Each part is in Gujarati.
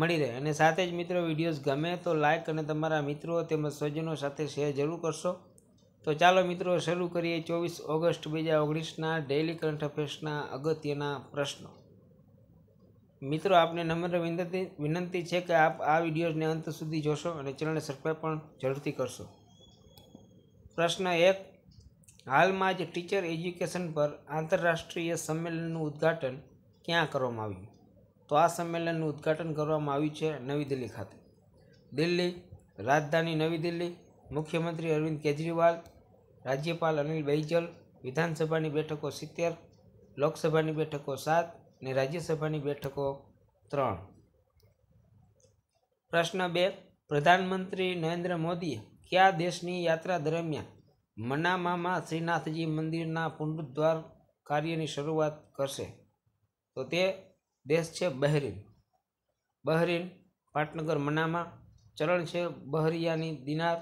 મળી રહે અને સાથે જ મિત્રો વિડીયોઝ ગમે તો લાઇક અને તમારા મિત્રો તેમજ સ્વજનો સાથે શેર જરૂર કરશો તો ચાલો મિત્રો શરૂ કરીએ ચોવીસ ઓગસ્ટ બે હજાર ઓગણીસના ડેઇલી કરંટ અફેર્સના અગત્યના પ્રશ્નો મિત્રો આપને નમ્ર વિનંતી વિનંતી છે કે આપ આ વિડીયોઝને અંત સુધી જોશો અને ચેનલને સબસ્ક્રાઈબ પણ ઝડપથી કરશો પ્રશ્ન એક હાલમાં જ ટીચર એજ્યુકેશન પર આંતરરાષ્ટ્રીય સંમેલનનું ઉદ્ઘાટન ક્યાં કરવામાં આવ્યું તો આ સંમેલનનું ઉદ્ઘાટન કરવામાં આવ્યું છે નવી દિલ્હી ખાતે દિલ્હી રાજધાની નવી દિલ્હી મુખ્યમંત્રી અરવિંદ કેજરીવાલ રાજ્યપાલ અનિલ બૈજલ વિધાનસભાની બેઠકો સિત્તેર લોકસભાની બેઠકો સાત અને રાજ્યસભાની બેઠકો ત્રણ પ્રશ્ન બે પ્રધાનમંત્રી નરેન્દ્ર મોદીએ કયા દેશની યાત્રા દરમિયાન મનામામાં શ્રીનાથજી મંદિરના પુનરુદ્ધાર કાર્યની શરૂઆત કરશે તો તે દેશ છે બહેરીન બહેરીન પાટનગર મનામાં ચરણ છે બહરિયાની દિનાર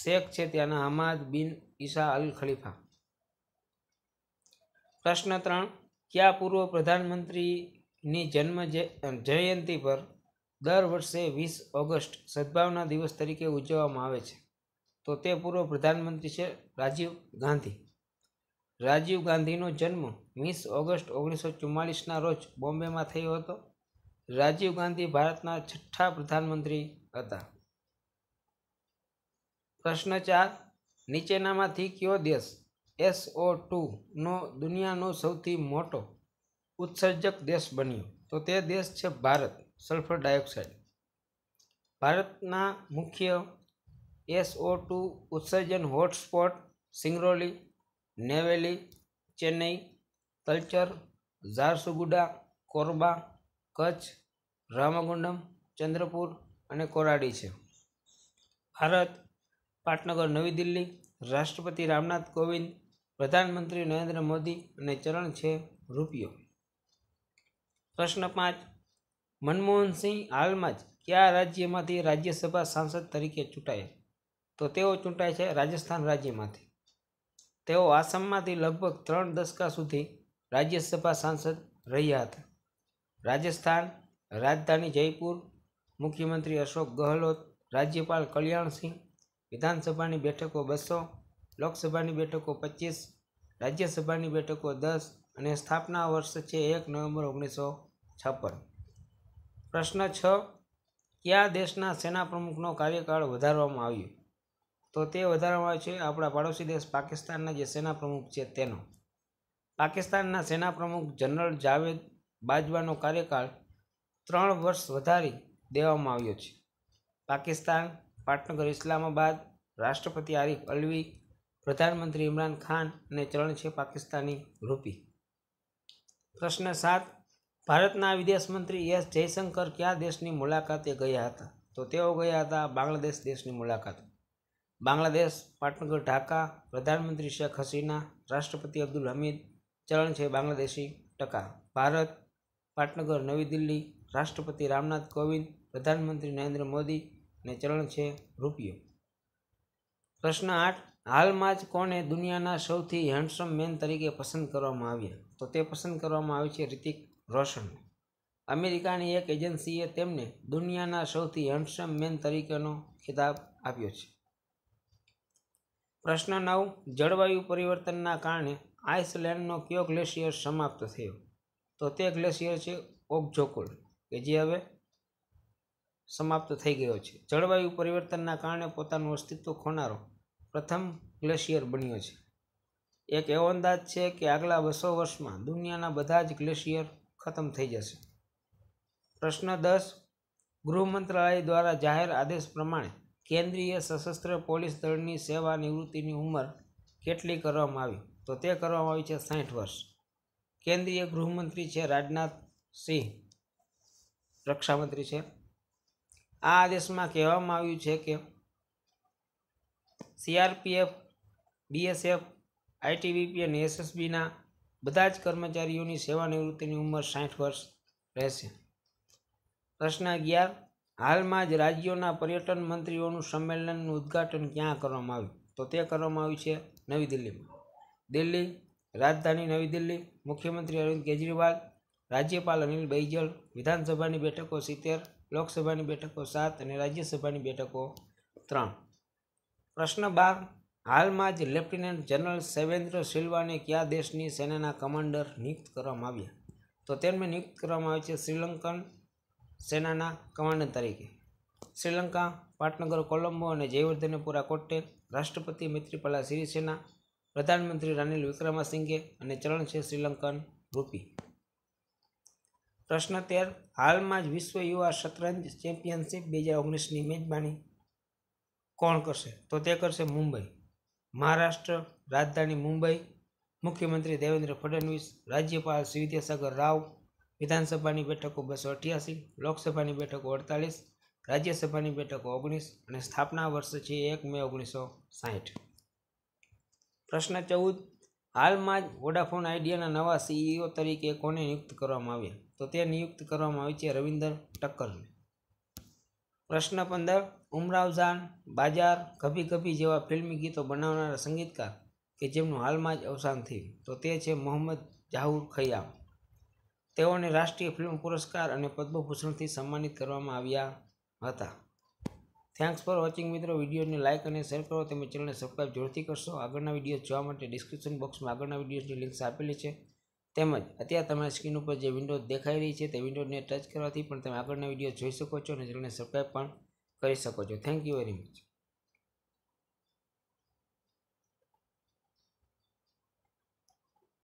શેખ છે ત્યાંના હમાદ બિન ઈસા અલ ખલીફા પ્રશ્ન ત્રણ કયા પૂર્વ પ્રધાનમંત્રીની જન્મ જયંતિ પર દર વર્ષે વીસ ઓગસ્ટ સદભાવના દિવસ તરીકે ઉજવવામાં આવે છે તો તે પૂર્વ પ્રધાનમંત્રી છે રાજીવ ગાંધી રાજીવ ગાંધીનો જન્મ વીસ ઓગસ્ટ ઓગણીસો ચુમ્માલીસના રોજ બોમ્બેમાં થયો હતો રાજીવ ગાંધી ભારતના છઠ્ઠા પ્રધાનમંત્રી હતા પ્રશ્ન ચાર નીચેનામાંથી કયો દેશ એસઓ ટુનો દુનિયાનો સૌથી મોટો ઉત્સર્જક દેશ બન્યો તો તે દેશ છે ભારત સલ્ફર ડાયોક્સાઇડ ભારતના મુખ્ય એસઓ ટુ ઉત્સર્જન હોટસ્પોટ સિંગરોલી નેવેલી ચેન્નઈ તલચર ઝારસુગુડા કોરબા કચ્છ રામાગુંડમ ચંદ્રપુર અને કોરાડી છે ભારત પાટનગર નવી દિલ્હી રાષ્ટ્રપતિ રામનાથ કોવિંદ પ્રધાનમંત્રી નરેન્દ્ર મોદી અને ચરણ છે રૂપિયો પ્રશ્ન પાંચ મનમોહનસિંહ હાલમાં જ કયા રાજ્યમાંથી રાજ્યસભા સાંસદ તરીકે ચૂંટાયા તો તેઓ ચૂંટાય છે રાજસ્થાન રાજ્યમાંથી તેઓ આસામમાંથી લગભગ ત્રણ દશકા સુધી રાજ્યસભા સાંસદ રહ્યા હતા રાજસ્થાન રાજધાની જયપુર મુખ્યમંત્રી અશોક ગહલોત રાજ્યપાલ કલ્યાણસિંહ વિધાનસભાની બેઠકો બસો લોકસભાની બેઠકો પચીસ રાજ્યસભાની બેઠકો દસ અને સ્થાપના વર્ષ છે એક નવેમ્બર ઓગણીસો છપ્પન પ્રશ્ન છ ક્યાં દેશના સેના પ્રમુખનો કાર્યકાળ વધારવામાં આવ્યો તો તે વધારવામાં આવ્યો છે આપણા પાડોશી દેશ પાકિસ્તાનના જે સેના પ્રમુખ છે તેનો પાકિસ્તાનના સેના પ્રમુખ જનરલ જાવેદ બાજવાનો કાર્યકાળ ત્રણ વર્ષ વધારી દેવામાં આવ્યો છે પાકિસ્તાન પાટનગર ઇસ્લામાબાદ રાષ્ટ્રપતિ આરિફ અલવી પ્રધાનમંત્રી ઇમરાન ખાન અને ચલણ છે પાકિસ્તાની રૂપી પ્રશ્ન સાત ભારતના વિદેશ મંત્રી એસ જયશંકર કયા દેશની મુલાકાતે ગયા હતા તો તેઓ ગયા હતા બાંગ્લાદેશ દેશની મુલાકાત બાંગ્લાદેશ પાટનગર ઢાકા પ્રધાનમંત્રી શેખ હસીના રાષ્ટ્રપતિ અબ્દુલ હમીદ ચલણ છે બાંગ્લાદેશી ટકા ભારત પાટનગર નવી દિલ્હી રાષ્ટ્રપતિ રામનાથ કોવિંદ પ્રધાનમંત્રી નરેન્દ્ર મોદી અને ચલણ છે રૂપિયો પ્રશ્ન આઠ હાલમાં જ કોને દુનિયાના સૌથી હેન્ડસમ મેન તરીકે પસંદ કરવામાં આવ્યા તો તે પસંદ કરવામાં આવી છે રિતિક રોશન અમેરિકાની એક એજન્સીએ તેમને દુનિયાના સૌથી હેન્ડસમ મેન તરીકેનો ખિતાબ આપ્યો છે પ્રશ્ન નવ જળવાયુ પરિવર્તનના કારણે આઇસલેન્ડનો કયો ગ્લેશિયર સમાપ્ત થયો તો તે ગ્લેશિયર છે ઓગજોકુલ કે જે હવે સમાપ્ત થઈ ગયો છે જળવાયુ પરિવર્તનના કારણે પોતાનું અસ્તિત્વ ખોનારો પ્રથમ ગ્લેશિયર બન્યો છે એક એવો અંદાજ છે કે આગલા બસો વર્ષમાં દુનિયાના બધા જ ગ્લેશિયર ખતમ થઈ જશે પ્રશ્ન દસ ગૃહ મંત્રાલય દ્વારા જાહેર આદેશ પ્રમાણે કેન્દ્રીય સશસ્ત્ર પોલીસ દળની સેવા નિવૃત્તિની ઉંમર કેટલી કરવામાં આવી તો તે કરવામાં આવી છે સાઠ વર્ષ કેન્દ્રીય ગૃહમંત્રી છે રાજનાથ સિંહ રક્ષામંત્રી છે આ આદેશમાં કહેવામાં આવ્યું છે કે સીઆરપીએફ બીએસએફ આઈટીબીપી અને એસએસબીના બધા જ કર્મચારીઓની સેવાનિવૃત્તિની ઉંમર સાઠ વર્ષ રહેશે પ્રશ્ન અગિયાર હાલમાં જ રાજ્યોના પર્યટન મંત્રીઓનું સંમેલનનું ઉદ્ઘાટન ક્યાં કરવામાં આવ્યું તો તે કરવામાં આવ્યું છે નવી દિલ્હીમાં દિલ્હી રાજધાની નવી દિલ્હી મુખ્યમંત્રી અરવિંદ કેજરીવાલ રાજ્યપાલ અનિલ બૈજલ વિધાનસભાની બેઠકો સિત્તેર લોકસભાની બેઠકો સાત અને રાજ્યસભાની બેઠકો ત્રણ પ્રશ્ન બાર હાલમાં જ લેફ્ટિનન્ટ જનરલ સેવેન્દ્ર સિલ્વાને કયા દેશની સેનાના કમાન્ડર નિયુક્ત કરવામાં આવ્યા તો તેમને નિયુક્ત કરવામાં આવે છે શ્રીલંકન સેનાના કમાન્ડર તરીકે શ્રીલંકા પાટનગર કોલંબો અને જયવર્ધનેપુરા કોટ્ટે રાષ્ટ્રપતિ મૈત્રીપાલા સિરિસેના પ્રધાનમંત્રી રાનિલ વિક્રમાસિંઘે અને છે શ્રીલંકન રૂપી પ્રશ્ન તેર હાલમાં જ વિશ્વ યુવા શતરંજ ચેમ્પિયનશિપ બે હજાર ઓગણીસની મેજબાની કોણ કરશે તો તે કરશે મુંબઈ મહારાષ્ટ્ર રાજધાની મુંબઈ મુખ્યમંત્રી દેવેન્દ્ર ફડણવીસ રાજ્યપાલ શ્રી વિદ્યાસાગર રાવ વિધાનસભાની બેઠકો બસો અઠ્યાસી લોકસભાની બેઠકો અડતાલીસ રાજ્યસભાની બેઠકો ઓગણીસ અને સ્થાપના વર્ષ છે એક મે ઓગણીસો સાહીઠ પ્રશ્ન ચૌદ હાલમાં જ વોડાફોન આઈડિયાના નવા સીઈઓ તરીકે કોને નિયુક્ત કરવામાં આવ્યા તો તે નિયુક્ત કરવામાં આવી છે રવિન્દર ટક્કરને પ્રશ્ન પંદર ઉમરાવઝાન બાજાર કભી કભી જેવા ફિલ્મી ગીતો બનાવનારા સંગીતકાર કે જેમનું હાલમાં જ અવસાન થયું તો તે છે મોહમ્મદ જાહુર ખૈયામ તેઓને રાષ્ટ્રીય ફિલ્મ પુરસ્કાર અને પદ્મભૂષણથી સન્માનિત કરવામાં આવ્યા હતા થેન્ક્સ ફોર વોચિંગ મિત્રો વિડીયોને લાઇક અને શેર કરો તેમજ ચેનલને સબસ્ક્રાઈબ જરૂરથી કરશો આગળના વિડીયો જોવા માટે ડિસ્ક્રિપ્શન બોક્સમાં આગળના વિડીયોની લિંક્સ આપેલી છે તેમજ અત્યારે તમારા સ્ક્રીન ઉપર જે વિન્ડો દેખાઈ રહી છે તે વિન્ડોને ટચ કરવાથી પણ તમે આગળના વિડીયો જોઈ શકો છો અને ચેનલને સબસ્ક્રાઈબ પણ કરી શકો છો થેન્ક યુ વેરી મચ